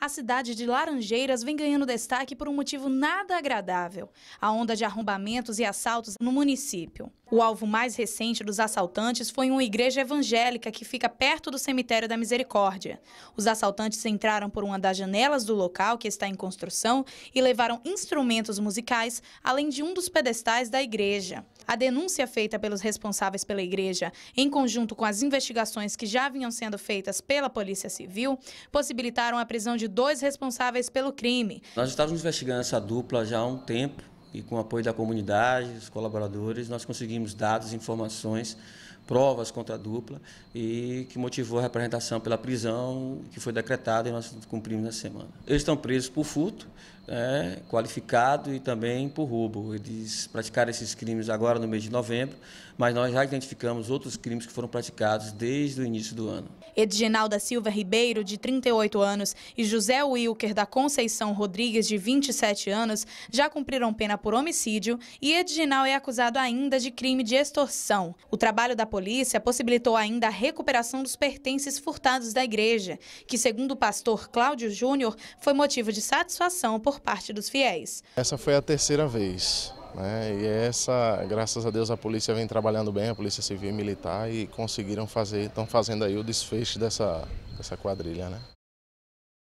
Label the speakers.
Speaker 1: a cidade de Laranjeiras vem ganhando destaque por um motivo nada agradável: a onda de arrombamentos e assaltos no município. O alvo mais recente dos assaltantes foi uma igreja evangélica que fica perto do cemitério da Misericórdia. Os assaltantes entraram por uma das janelas do local que está em construção e levaram instrumentos musicais, além de um dos pedestais da igreja. A denúncia feita pelos responsáveis pela igreja, em conjunto com as investigações que já vinham sendo feitas pela Polícia Civil, possibilitaram a prisão de dois responsáveis pelo crime.
Speaker 2: Nós estávamos investigando essa dupla já há um tempo e com o apoio da comunidade, dos colaboradores, nós conseguimos dados, informações, provas contra a dupla e que motivou a representação pela prisão que foi decretada e nós cumprimos na semana. Eles estão presos por furto, é, qualificado e também por roubo. Eles praticaram esses crimes agora no mês de novembro, mas nós já identificamos outros crimes que foram praticados desde o início do ano.
Speaker 1: Edginalda Silva Ribeiro, de 38 anos, e José Wilker da Conceição Rodrigues, de 27 anos, já cumpriram pena por homicídio e Edinal é acusado ainda de crime de extorsão. O trabalho da polícia possibilitou ainda a recuperação dos pertences furtados da igreja, que, segundo o pastor Cláudio Júnior, foi motivo de satisfação por parte dos fiéis.
Speaker 3: Essa foi a terceira vez. Né? E essa, graças a Deus, a polícia vem trabalhando bem, a polícia civil e militar, e conseguiram fazer, estão fazendo aí o desfecho dessa, dessa quadrilha. Né?